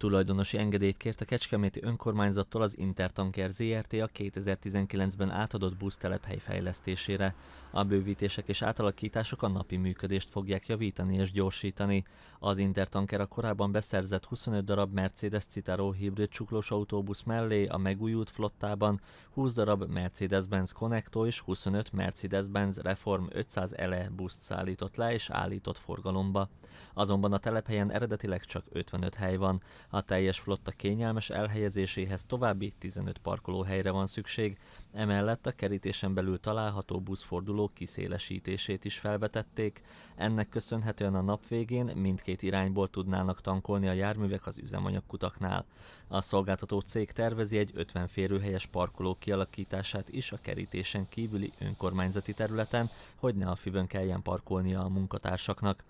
Tulajdonosi engedélyt kért a Kecskeméti önkormányzattól az Intertanker ZRT a 2019-ben átadott busztelephely fejlesztésére. A bővítések és átalakítások a napi működést fogják javítani és gyorsítani. Az Intertanker a korábban beszerzett 25 darab Mercedes Citaro hibrid csuklós autóbusz mellé a megújult flottában 20 darab Mercedes-Benz Connecto és 25 Mercedes-Benz Reform 500 ele buszt szállított le és állított forgalomba. Azonban a telephelyen eredetileg csak 55 hely van. A teljes flotta kényelmes elhelyezéséhez további 15 parkolóhelyre van szükség, emellett a kerítésen belül található buszforduló kiszélesítését is felvetették, ennek köszönhetően a nap végén mindkét irányból tudnának tankolni a járművek az üzemanyagkutaknál. A szolgáltató cég tervezi egy 50 férőhelyes parkoló kialakítását is a kerítésen kívüli önkormányzati területen, hogy ne a füvön kelljen parkolnia a munkatársaknak.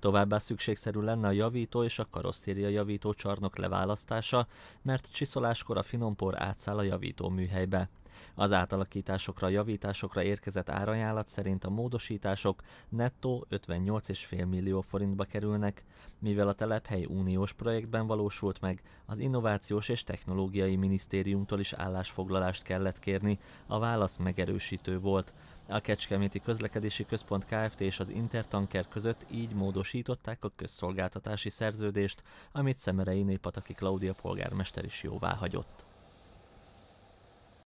Továbbá szükségszerű lenne a javító és a karosszéria javító csarnok leválasztása, mert csiszoláskor a finompor átszáll a javító műhelybe. Az átalakításokra, javításokra érkezett árajánlat szerint a módosítások nettó 58,5 millió forintba kerülnek, mivel a telephely uniós projektben valósult meg, az Innovációs és Technológiai Minisztériumtól is állásfoglalást kellett kérni, a válasz megerősítő volt. A Kecskeméti Közlekedési Központ Kft. és az Intertanker között így módosították a közszolgáltatási szerződést, amit Szemerei Népataki Klaudia polgármester is jóvá hagyott.